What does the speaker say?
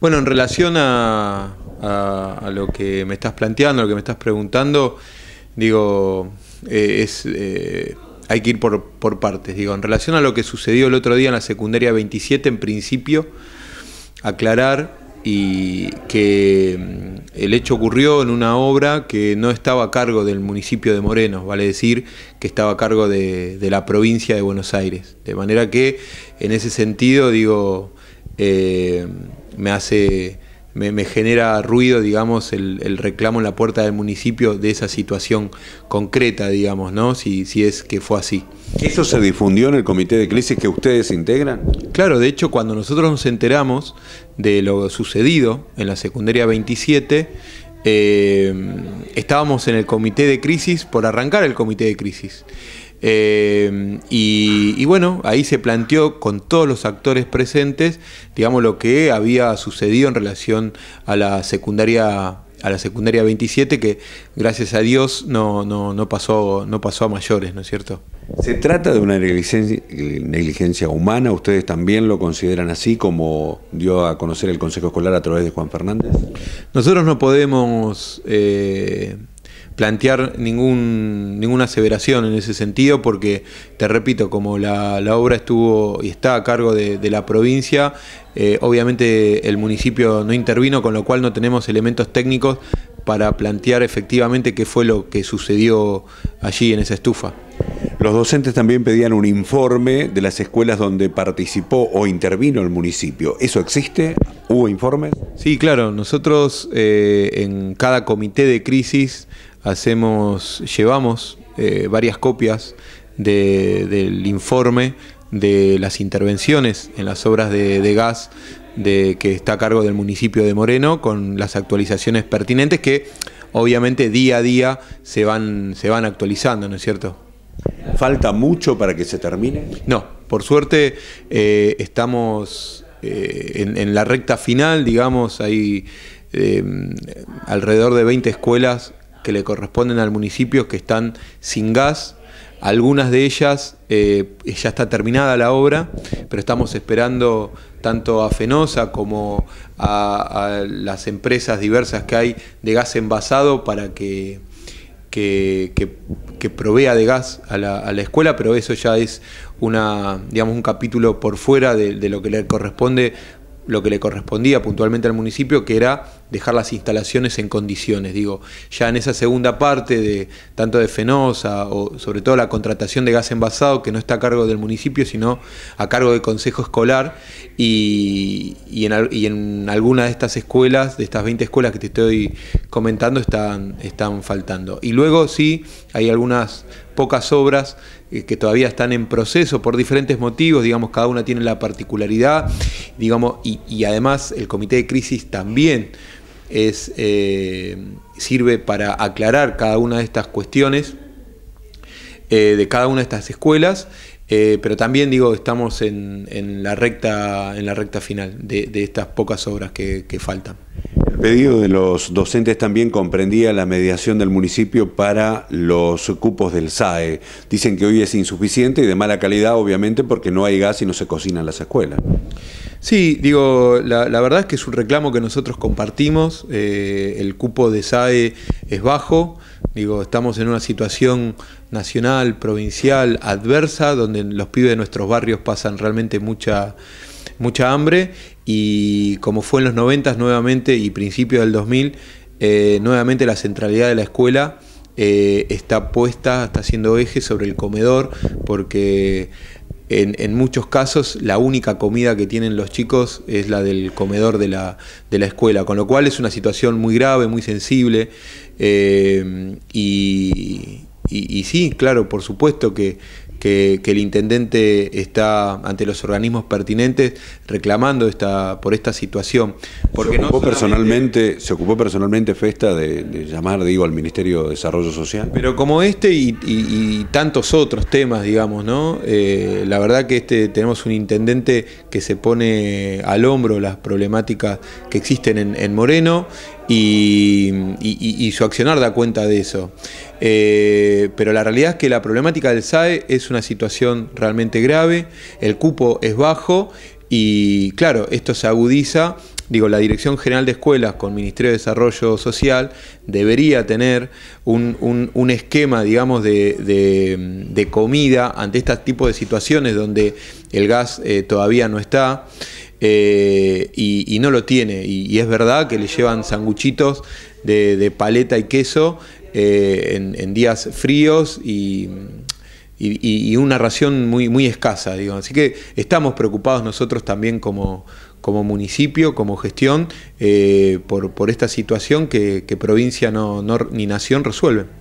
Bueno, en relación a, lo que me estás planteando, a lo que me estás preguntando, digo, eh, es, eh, hay que ir por, partes. Digo, en relación a lo que sucedió el otro día en la secundaria 27, en principio, aclarar y que mm, el hecho ocurrió en una obra que no estaba a cargo del municipio de Moreno, vale decir que estaba a cargo de, la provincia de Buenos Aires. De manera que, en ese sentido, digo, eh, me hace, me, genera ruido, digamos, el, reclamo en la puerta del municipio de esa situación concreta, digamos, ¿no? Si, si es que fue así. ¿Eso se difundió en el comité de crisis que ustedes integran? Claro, de hecho, cuando nosotros nos enteramos de lo sucedido en la secundaria 27, eh, estábamos en el comité de crisis, por arrancar el comité de crisis. Eh, y, bueno, ahí se planteó con todos los actores presentes, digamos, lo que había sucedido en relación a la secundaria a la secundaria 27, que gracias a Dios no, no, no pasó, no pasó a mayores, ¿no es cierto? ¿Se trata de una negligencia, humana? ¿Ustedes también lo consideran así como dio a conocer el Consejo Escolar a través de Juan Fernández? Nosotros no podemos eh, plantear ningún, ninguna aseveración en ese sentido porque, te repito, como la, obra estuvo y está a cargo de, la provincia, eh, obviamente el municipio no intervino, con lo cual no tenemos elementos técnicos para plantear efectivamente qué fue lo que sucedió allí en esa estufa. Los docentes también pedían un informe de las escuelas donde participó o intervino el municipio. ¿Eso existe? ¿Hubo informes? Sí, claro. Nosotros eh, en cada comité de crisis hacemos, llevamos eh, varias copias del informe de las intervenciones en las obras de, de gas de, que está a cargo del municipio de Moreno, con las actualizaciones pertinentes que obviamente día a día se van, se van actualizando, ¿no es cierto? ¿Falta mucho para que se termine? No, por suerte eh, estamos eh, en, la recta final, digamos, hay eh, alrededor de 20 escuelas que le corresponden al municipio que están sin gas. Algunas de ellas ya está terminada la obra, pero estamos esperando tanto a Fenosa como a las empresas diversas que hay de gas envasado para que que, provea de gas a la, escuela, pero eso ya es una, digamos, un capítulo por fuera de, de lo que le corresponde, lo que le correspondía puntualmente al municipio, que era dejar las instalaciones en condiciones. Digo, ya en esa segunda parte de tanto de Fenosa o sobre todo la contratación de gas envasado que no está a cargo del municipio, sino a cargo del Consejo Escolar y, y, en, y alguna de estas escuelas, de estas 20 escuelas que te estoy comentando, están, están faltando. Y luego sí, hay algunas pocas obras eh, que todavía están en proceso por diferentes motivos, digamos, cada una tiene la particularidad, digamos, y, y además el comité de crisis también es, eh, sirve para aclarar cada una de estas cuestiones eh, de cada una de estas escuelas, eh, pero también digo, estamos en, en, la recta, en la recta final de, estas pocas obras que faltan. El pedido de los docentes también comprendía la mediación del municipio para los cupos del SAE. Dicen que hoy es insuficiente y de mala calidad, obviamente, porque no hay gas y no se cocinan las escuelas. Sí, digo, la, verdad es que es un reclamo que nosotros compartimos. Eh, el cupo de SAE es bajo. Digo, estamos en una situación nacional, provincial, adversa, donde los pibes de nuestros barrios pasan realmente mucha, mucha hambre y como fue en los 90 nuevamente y principios del 2000, eh, nuevamente la centralidad de la escuela eh, está puesta, está haciendo eje sobre el comedor, porque en, muchos casos la única comida que tienen los chicos es la del comedor de la, escuela, con lo cual es una situación muy grave, muy sensible, eh, y, sí, claro, por supuesto que, que, el intendente está ante los organismos pertinentes reclamando esta, por esta situación. Porque se, ocupó personalmente, se ocupó personalmente Festa de, de, llamar, digo, al Ministerio de Desarrollo Social. Pero como este y, tantos otros temas, digamos, ¿no? Eh, la verdad que este, tenemos un intendente que se pone al hombro las problemáticas que existen en, Moreno y, su accionar da cuenta de eso. Eh, pero la realidad es que la problemática del SAE es una situación realmente grave, el cupo es bajo y claro, esto se agudiza digo, la Dirección General de Escuelas con Ministerio de Desarrollo Social debería tener un, esquema, digamos, de, comida ante este tipo de situaciones donde el gas eh, todavía no está. Eh, y, no lo tiene, y, es verdad que le llevan sanguchitos de, paleta y queso eh, en días fríos y, y, una ración muy, muy escasa. Digo. Así que estamos preocupados nosotros también como, como municipio, como gestión, eh, por, por, esta situación que, que provincia no, no, ni nación resuelven.